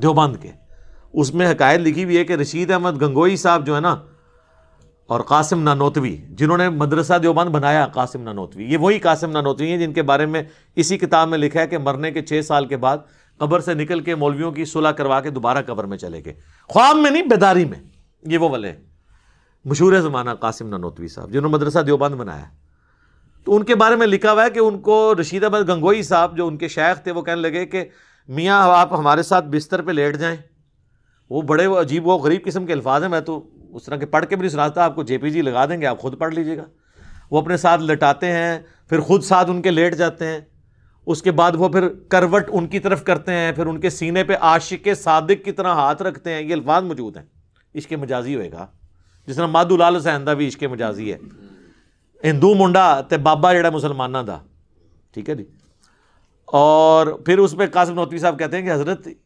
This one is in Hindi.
देवबंद के उसमें हकायत लिखी हुई है कि रशीद अहमद गंगोई साहब जो है ना और कासिम नानोतवी जिन्होंने मदरसा देवबंद बनाया कासिम नानोतवी ये वही कासिम नानोतवी हैं जिनके बारे में इसी किताब में लिखा है कि मरने के छः साल के बाद कबर से निकल के मौलवियों की सुलह करवा के दोबारा कबर में चले गए ख्वाब में नहीं बेदारी में ये वो वाले मशहूर ज़माना कासिम नानोतवी साहब जिन्होंने मदरसा देवबंद बनाया तो उनके बारे में लिखा हुआ है कि उनको रशीद अहमद गंगोई साहब जो उनके शायक थे वो कहने लगे कि मियाँ आप हमारे साथ बिस्तर पर लेट जाएँ वो बड़े वो अजीब वो गरीब किस्म के अल्फाज हैं मैं तो उस तरह के पढ़ के भी नहीं सुनाता आपको जे पी जी लगा देंगे आप खुद पढ़ लीजिएगा वो अपने साथ लटाते हैं फिर खुद साथ उनके लेट जाते हैं उसके बाद वो फिर करवट उनकी तरफ करते हैं फिर उनके सीने पर आशिक सादिक की तरह हाथ रखते हैं ये अल्फाज मौजूद हैं इश्क मजाजी होएगा जिस तरह ਮਾਧੂ ਲਾਲ ਹਸੈਨ ਦਾ ਵੀ ਇਸ਼ਕੇ ਮਜਾਜ਼ੀ ਹੈ ਹਿੰਦੂ ਮੁੰਡਾ ਤੇ ਬਾਬਾ ਜਿਹੜਾ ਮੁਸਲਮਾਨਾਂ ਦਾ ਠੀਕ ਹੈ ਜੀ और फिर उसमें कासिम नौतवी साहब कहते हैं कि हज़रत